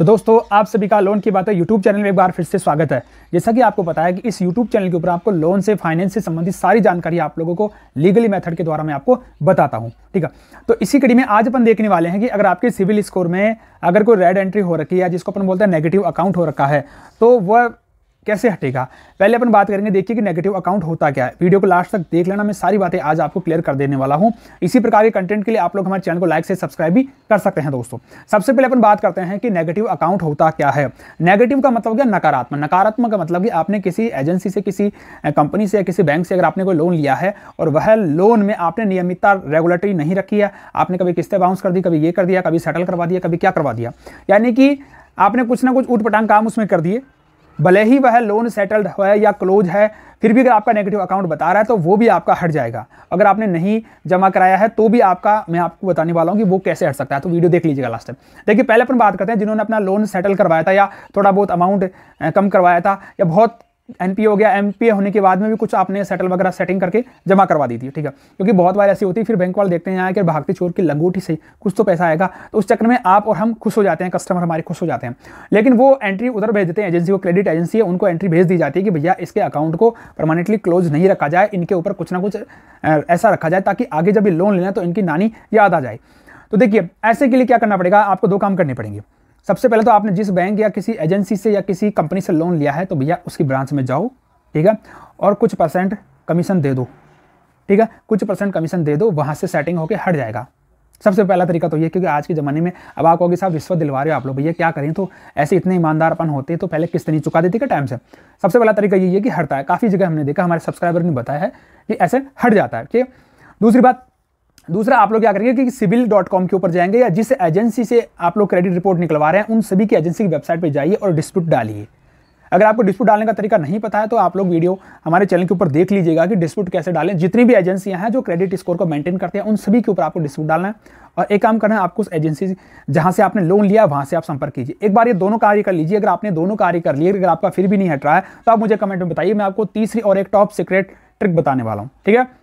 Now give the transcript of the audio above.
तो दोस्तों आप सभी का लोन की बात है यूट्यूब चैनल में एक बार फिर से स्वागत है जैसा कि आपको बताया कि इस यूट्यूब चैनल के ऊपर आपको लोन से फाइनेंस से संबंधित सारी जानकारी आप लोगों को लीगली मेथड के द्वारा मैं आपको बताता हूँ ठीक है तो इसी कड़ी में आज अपन देखने वाले हैं कि अगर आपके सिविल स्कोर में अगर कोई रेड एंट्री हो रखी है जिसको अपन बोलते हैं नेगेटिव अकाउंट हो रखा है तो वह कैसे हटेगा पहले अपन बात करेंगे देखिए कि नेगेटिव अकाउंट होता क्या है वीडियो को लास्ट तक देख लेना मैं सारी बातें आज आपको क्लियर कर देने वाला हूं इसी प्रकार के कंटेंट के लिए आप लोग हमारे चैनल को लाइक से सब्सक्राइब भी कर सकते हैं दोस्तों सबसे पहले अपन बात करते हैं कि नेगेटिव अकाउंट होता क्या है नेगेटिव का मतलब क्या नकारात्मक नकारात्मक का मतलब कि आपने किसी एजेंसी से किसी कंपनी से या किसी बैंक से अगर आपने कोई लोन लिया है और वह लोन में आपने नियमितता रेगुलेटरी नहीं रखी है आपने कभी किस्तें बाउंस कर दी कभी ये कर दिया कभी सेटल करवा दिया कभी क्या करवा दिया यानी कि आपने कुछ ना कुछ ऊट पटांग काम उसमें कर दिए भले ही वह लोन सेटल्ड है या क्लोज है फिर भी अगर आपका नेगेटिव अकाउंट बता रहा है तो वो भी आपका हट जाएगा अगर आपने नहीं जमा कराया है तो भी आपका मैं आपको बताने वाला हूँ कि वो कैसे हट सकता है तो वीडियो देख लीजिएगा लास्ट टाइम देखिए पहले अपन बात करते हैं जिन्होंने अपना लोन सेटल करवाया था या थोड़ा बहुत अमाउंट कम करवाया था या बहुत एनपीए हो गया एमपीए होने के बाद में भी कुछ आपने सेटल वगैरह सेटिंग करके जमा करवा दी थी ठीक है क्योंकि बहुत बार ऐसी होती है फिर बैंक वाले देखते हैं यहाँ कि भागते चोर की लंगूठी से कुछ तो पैसा आएगा तो उस चक्कर में आप और हम खुश हो जाते हैं कस्टमर हमारे खुश हो जाते हैं लेकिन वो एंट्री उधर भेज देते हैं एजेंसी को क्रेडिट एजेंसी है उनको एंट्री भेज दी जाती है कि भैया इसके अकाउंट को परमानेंटली क्लोज नहीं रखा जाए इनके ऊपर कुछ ना कुछ ऐसा रखा जाए ताकि आगे जब भी लोन लेना तो इनकी नानी याद आ जाए तो देखिए ऐसे के लिए क्या करना पड़ेगा आपको दो काम करने पड़ेंगे सबसे पहले तो आपने जिस बैंक या किसी एजेंसी से या किसी कंपनी से लोन लिया है तो भैया उसकी ब्रांच में जाओ ठीक है और कुछ परसेंट कमीशन दे दो ठीक है कुछ परसेंट कमीशन दे दो वहाँ से सेटिंग होकर हट जाएगा सबसे पहला तरीका तो ये क्योंकि आज के ज़माने में अब आप कहोगे साहब रिश्वत दिलवा रहे हो आप लोग भैया क्या करें तो ऐसे इतने ईमानदारपन होते तो पहले किस्त नहीं चुका देती क्या टाइम से सबसे पहला तरीका ये है कि हटता है काफ़ी जगह हमने देखा हमारे सब्सक्राइबर ने बताया है कि ऐसे हट जाता है ठीक है दूसरी बात दूसरा आप लोग क्या करेंगे कि सिविल डॉट कॉम के ऊपर जाएंगे या जिस एजेंसी से आप लोग क्रेडिट रिपोर्ट निकलवा रहे हैं उन सभी की एजेंसी की वेबसाइट पर जाइए और डिस्प्यूट डालिए अगर आपको डिस्प्यूट डालने का तरीका नहीं पता है तो आप लोग वीडियो हमारे चैनल के ऊपर देख लीजिएगा कि डिस्प्यूट कैसे डालें जितनी भी एजेंसियां हैं जो क्रेडिट स्कोर को मेंटेन करते हैं उन सभी के ऊपर आपको डिस्प्यूट डालना है और एक काम करना है आपको उस एजेंसी जहां से आपने लोन लिया वहां से आप संपर्क कीजिए एक बार ये दोनों कार्य कर लीजिए अगर आपने दोनों कार्य कर लिए अगर आपका फिर भी नहीं हट रहा है तो आप मुझे कमेंट में बताइए मैं आपको तीसरी और एक टॉप सीक्रेट ट्रिक बताने वाला हूँ ठीक है